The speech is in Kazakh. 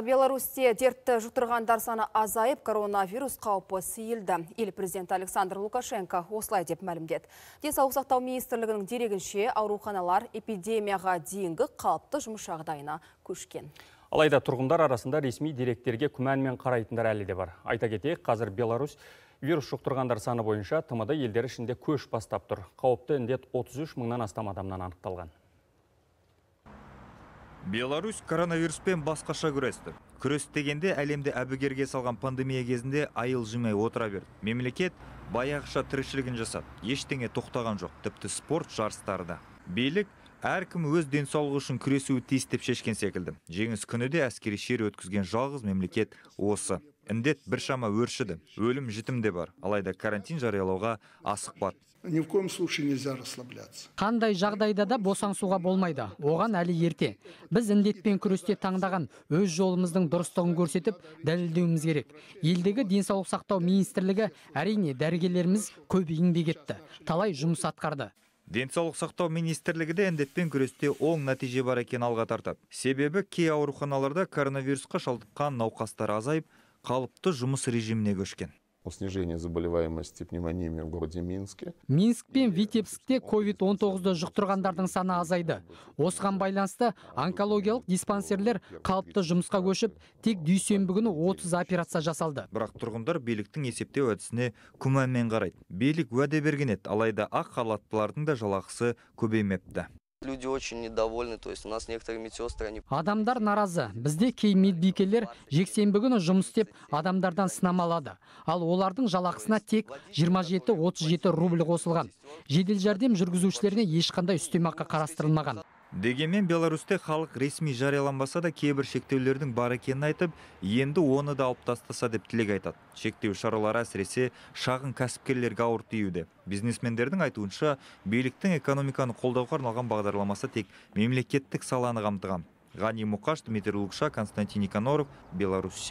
Беларусьте дертті жұқтырғандар саны азайып, коронавирус қауіпі сейілді. Ел президенті Александр Лукашенко осылай деп мәлімдеді. Денсаулық сақтау министрлігінің дерегінше ауруханалар эпидемияға дейінгі қалыпты жұмыс жағдайына көшкен. Алайда тұрғындар арасында ресми деректерге күмәнмен қарайтындар әлі де бар. Айта кетейік, қазір Беларусь вирус жұқтырғандар саны бойынша тмд елдері ішінде көш бастап тұр. Қауіпті індет 33 мыңнан астам адамнан анықталған беларусь коронавируспен басқаша күресті күрес дегенде әлемді әбігерге салған пандемия кезінде айыл жымай отыра берді мемлекет баяқша тіршілігін жасады ештеңе тоқтаған жоқ тіпті спорт жарыстары да билік әркім өз денсаулығы үшін күресуі тиіс деп шешкен секілді жеңіс күні де әскери шер өткізген жалғыз мемлекет осы індет біршама өршіді өлім жітім де бар алайда карантин жариялауға асықпады ни в коем случае нельзя расслабляться қандай жағдайда да босаңсуға болмайды оған әлі ерте біз індетпен күресте таңдаған өз жолымыздың дұрыстығын көрсетіп дәлелдеуіміз керек елдегі денсаулық сақтау министрлігі әрине дәрігерлеріміз көп еңбек етті талай жұмыс атқарды денсаулық сақтау министрлігі де індетпен күресте оң нәтиже бар екенін алға тартады себебі кей ауруханаларда коронавирусқа шалдыққан науқастар азайып қалыпты жұмыс режиміне көшкен о заболеваемости пневмониями в городе Минске. Минск пен Витебскте COVID-19-ды жұқтырғандардың саны азайды. Осыған байланысты онкологиялық диспансерлер қалыпты жұмысқа көшіп, тек дүйсенбі күні 30 операция жасалды. Бірақ тұрғындар биліктің есептеу әдісіне күмәнмен қарайды. Билік уәде берген еді, алайда ақ халаттылардың да жалақысы көбеймепті люди очень недовольны то есть у нас некоторые медсестры они адамдар наразы бізде кей медбикелер жексенбі күні жұмыс істеп адамдардан сынама ал олардың жалақысына тек 27-37 рубль қосылған жедел жәрдем жүргізушілеріне ешқандай үстемақы қарастырылмаған дегенмен беларусьте халық ресми жарияланбаса да кейбір шектеулердің бар екенін айтып енді оны да алып тастаса деп тілек айтады шектеу шаралары әсіресе шағын кәсіпкерлерге ауыр тиюде бизнесмендердің айтуынша биліктің экономиканы қолдауға арналған бағдарламасы тек мемлекеттік саланы қамтыған ғани мұқаш дмитрий лукша константин Иконоров, беларусь